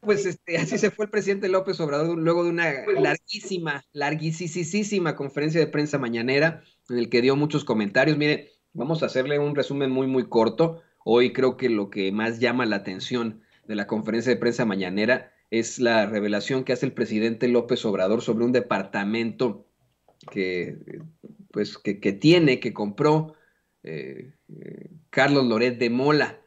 pues este, así se fue el presidente López Obrador luego de una pues larguísima, larguísima conferencia de prensa mañanera en el que dio muchos comentarios. Mire, vamos a hacerle un resumen muy, muy corto. Hoy creo que lo que más llama la atención de la conferencia de prensa mañanera es la revelación que hace el presidente López Obrador sobre un departamento que, pues, que, tiene, que compró eh, eh, Carlos Loret de Mola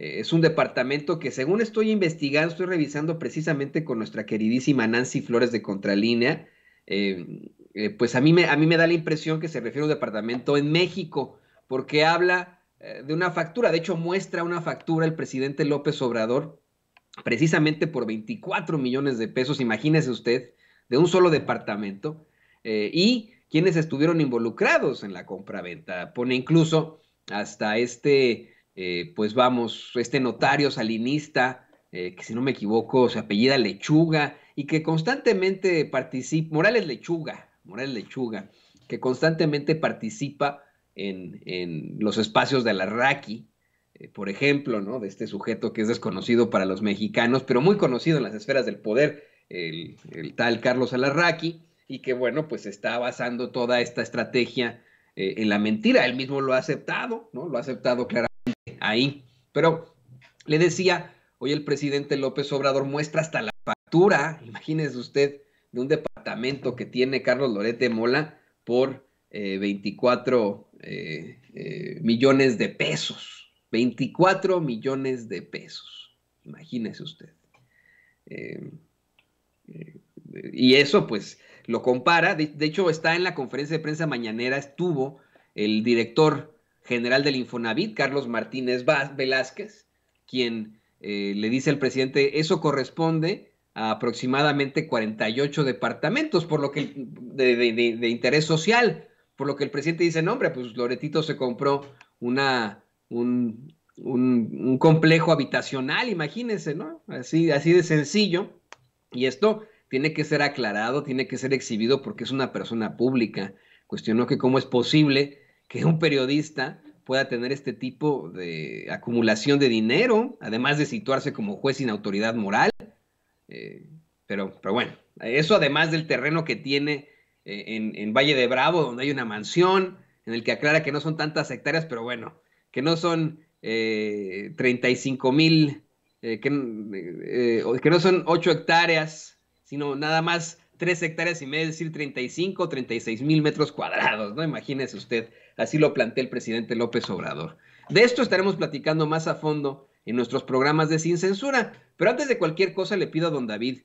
eh, es un departamento que según estoy investigando, estoy revisando precisamente con nuestra queridísima Nancy Flores de Contralínea, eh, eh, pues a mí, me, a mí me da la impresión que se refiere a un departamento en México, porque habla de una factura, de hecho muestra una factura el presidente López Obrador, precisamente por 24 millones de pesos, imagínese usted, de un solo departamento, y quienes estuvieron involucrados en la compraventa. Pone incluso hasta este eh, pues vamos, este notario salinista, eh, que si no me equivoco se apellida Lechuga, y que constantemente participa, Morales Lechuga, Morales Lechuga, que constantemente participa en, los espacios de Alarraqui, eh, por ejemplo, ¿no? De este sujeto que es desconocido para los mexicanos, pero muy conocido en las esferas del poder, el, tal Carlos Alarraqui, y que bueno, pues está basando toda esta estrategia en la mentira. Él mismo lo ha aceptado, ¿no? Lo ha aceptado claramente ahí. Pero le decía, hoy el presidente López Obrador muestra hasta la factura, imagínese usted, de un departamento que tiene Carlos Lorete Mola por 24 eh, eh, eh, millones de pesos. 24 millones de pesos. Imagínese usted. Em, y eso pues lo compara. de, hecho está en la conferencia de prensa mañanera, estuvo el director general del Infonavit, Carlos Martínez Velázquez, quien eh, le dice al presidente, eso corresponde a aproximadamente 48 departamentos por lo que, de, interés social, por lo que el presidente dice, no, hombre, pues Loretito se compró una, un, complejo habitacional, imagínense, ¿no? Así, así de sencillo. Y esto tiene que ser aclarado, tiene que ser exhibido porque es una persona pública. Cuestionó que cómo es posible que un periodista pueda tener este tipo de acumulación de dinero, además de situarse como juez sin autoridad moral. Eh, pero, pero bueno, eso además del terreno que tiene eh, en, Valle de Bravo, donde hay una mansión, en el que aclara que no son tantas hectáreas, pero bueno, que no son 35 eh, mil, que, que no son 8 hectáreas, sino nada más Tres hectáreas y media, es decir, 35, 36 mil metros cuadrados, ¿no? Imagínese usted, así lo plantea el presidente López Obrador. De esto estaremos platicando más a fondo en nuestros programas de Sin Censura, pero antes de cualquier cosa le pido a don David